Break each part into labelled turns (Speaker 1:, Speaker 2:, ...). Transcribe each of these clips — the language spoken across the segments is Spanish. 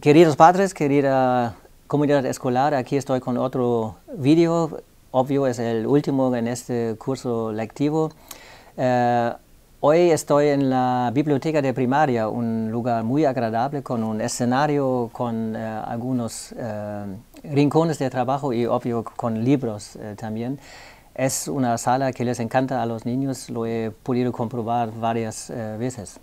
Speaker 1: Queridos padres, querida comunidad escolar, aquí estoy con otro vídeo. Obvio, es el último en este curso lectivo. Eh, hoy estoy en la biblioteca de primaria, un lugar muy agradable con un escenario, con eh, algunos eh, rincones de trabajo y obvio con libros también. Es una sala que les encanta a los niños, lo he podido comprobar varias veces.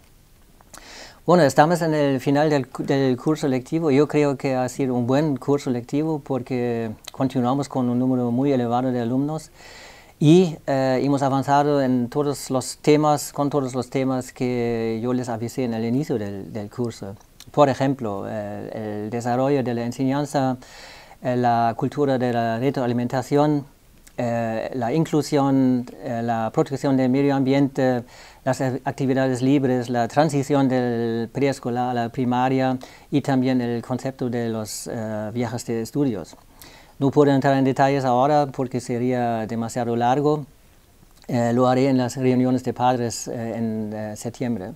Speaker 1: Bueno, estamos en el final del, curso lectivo. Yo creo que ha sido un buen curso lectivo porque continuamos con un número muy elevado de alumnos y eh, hemos avanzado en todos los temas, con todos los temas que yo les avisé en el inicio del, curso. Por ejemplo, eh, el desarrollo de la enseñanza, eh, la cultura de la retroalimentación, la inclusión, la protección del medio ambiente, las actividades libres, la transición del preescolar a la primaria y también el concepto de los eh, viajes de estudios. No puedo entrar en detalles ahora porque sería demasiado largo. Eh, lo haré en las reuniones de padres eh, en septiembre.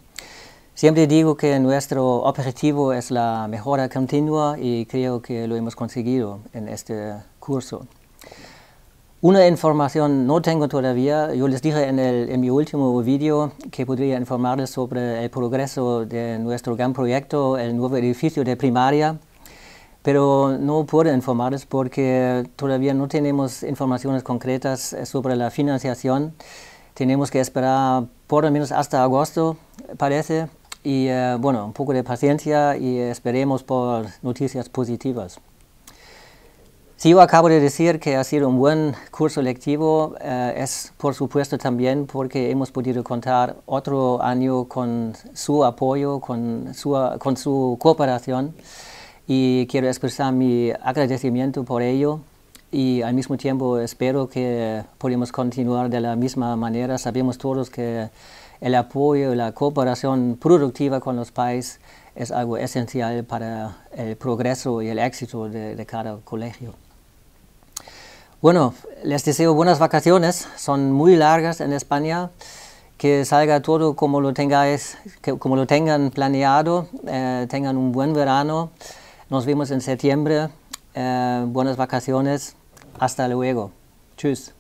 Speaker 1: Siempre digo que nuestro objetivo es la mejora continua y creo que lo hemos conseguido en este curso. Una información no tengo todavía. Yo les dije en, mi último vídeo que podría informarles sobre el progreso de nuestro gran proyecto, el nuevo edificio de primaria, pero no puedo informarles porque todavía no tenemos informaciones concretas sobre la financiación. Tenemos que esperar por lo menos hasta agosto, parece, y eh, bueno, un poco de paciencia y esperemos por noticias positivas. Si yo acabo de decir que ha sido un buen curso lectivo. Eh, es por supuesto también porque hemos podido contar otro año con su apoyo, con su, cooperación y quiero expresar mi agradecimiento por ello y al mismo tiempo espero que podamos continuar de la misma manera. Sabemos todos que el apoyo, y la cooperación productiva con los países es algo esencial para el progreso y el éxito de cada colegio. Bueno, les deseo buenas vacaciones, son muy largas en España, que salga todo como lo, tengáis, como lo tengan planeado, eh, tengan un buen verano, nos vemos en septiembre, eh, buenas vacaciones, hasta luego, tschüss.